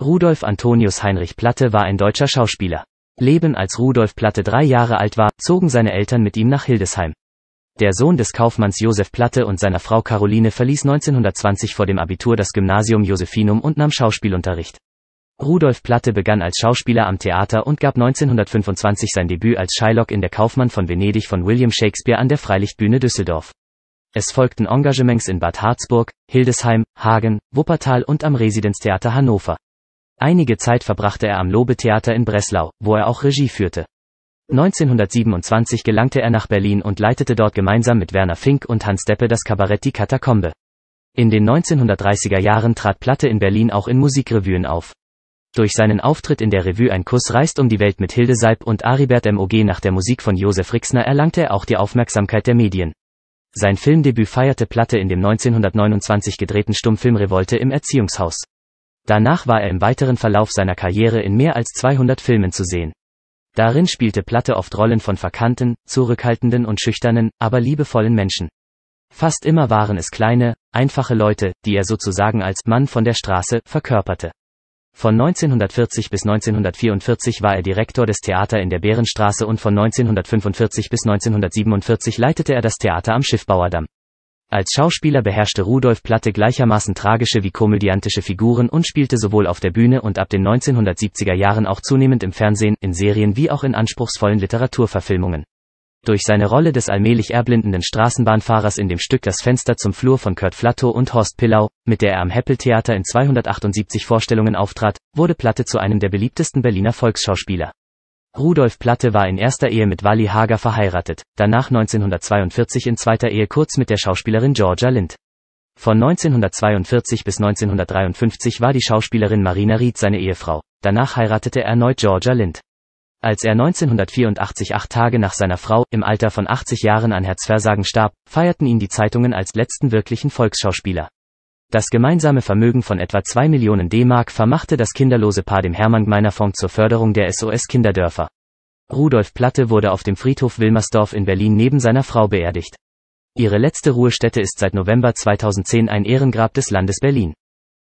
Rudolf Antonius Heinrich Platte war ein deutscher Schauspieler. Leben als Rudolf Platte drei Jahre alt war, zogen seine Eltern mit ihm nach Hildesheim. Der Sohn des Kaufmanns Josef Platte und seiner Frau Caroline verließ 1920 vor dem Abitur das Gymnasium Josephinum und nahm Schauspielunterricht. Rudolf Platte begann als Schauspieler am Theater und gab 1925 sein Debüt als Shylock in Der Kaufmann von Venedig von William Shakespeare an der Freilichtbühne Düsseldorf. Es folgten Engagements in Bad Harzburg, Hildesheim, Hagen, Wuppertal und am Residenztheater Hannover. Einige Zeit verbrachte er am Lobetheater in Breslau, wo er auch Regie führte. 1927 gelangte er nach Berlin und leitete dort gemeinsam mit Werner Fink und Hans Deppe das Kabarett Die Katakombe. In den 1930er Jahren trat Platte in Berlin auch in Musikrevuen auf. Durch seinen Auftritt in der Revue Ein Kuss reist um die Welt mit Hilde Seib und Aribert M.O.G. nach der Musik von Josef Rixner erlangte er auch die Aufmerksamkeit der Medien. Sein Filmdebüt feierte Platte in dem 1929 gedrehten Stummfilm Revolte im Erziehungshaus. Danach war er im weiteren Verlauf seiner Karriere in mehr als 200 Filmen zu sehen. Darin spielte Platte oft Rollen von verkannten, zurückhaltenden und schüchternen, aber liebevollen Menschen. Fast immer waren es kleine, einfache Leute, die er sozusagen als Mann von der Straße verkörperte. Von 1940 bis 1944 war er Direktor des Theater in der Bärenstraße und von 1945 bis 1947 leitete er das Theater am Schiffbauerdamm. Als Schauspieler beherrschte Rudolf Platte gleichermaßen tragische wie komödiantische Figuren und spielte sowohl auf der Bühne und ab den 1970er Jahren auch zunehmend im Fernsehen, in Serien wie auch in anspruchsvollen Literaturverfilmungen. Durch seine Rolle des allmählich erblindenden Straßenbahnfahrers in dem Stück Das Fenster zum Flur von Kurt Flatto und Horst Pillau, mit der er am Heppeltheater in 278 Vorstellungen auftrat, wurde Platte zu einem der beliebtesten Berliner Volksschauspieler. Rudolf Platte war in erster Ehe mit Wally Hager verheiratet, danach 1942 in zweiter Ehe kurz mit der Schauspielerin Georgia Lind. Von 1942 bis 1953 war die Schauspielerin Marina Ried seine Ehefrau, danach heiratete er erneut Georgia Lind. Als er 1984 acht Tage nach seiner Frau, im Alter von 80 Jahren an Herzversagen starb, feierten ihn die Zeitungen als letzten wirklichen Volksschauspieler. Das gemeinsame Vermögen von etwa 2 Millionen D-Mark vermachte das kinderlose Paar dem Hermann-Gmeiner-Fonds zur Förderung der SOS-Kinderdörfer. Rudolf Platte wurde auf dem Friedhof Wilmersdorf in Berlin neben seiner Frau beerdigt. Ihre letzte Ruhestätte ist seit November 2010 ein Ehrengrab des Landes Berlin.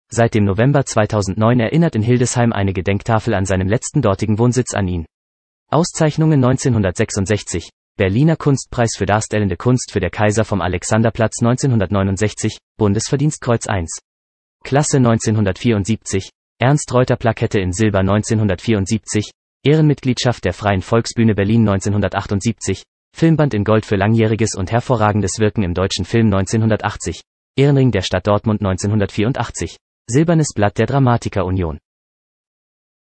Seit dem November 2009 erinnert in Hildesheim eine Gedenktafel an seinem letzten dortigen Wohnsitz an ihn. Auszeichnungen 1966 Berliner Kunstpreis für darstellende Kunst für der Kaiser vom Alexanderplatz 1969, Bundesverdienstkreuz 1. Klasse 1974, Ernst-Reuter-Plakette in Silber 1974, Ehrenmitgliedschaft der Freien Volksbühne Berlin 1978, Filmband in Gold für langjähriges und hervorragendes Wirken im deutschen Film 1980, Ehrenring der Stadt Dortmund 1984, Silbernes Blatt der Dramatiker Union.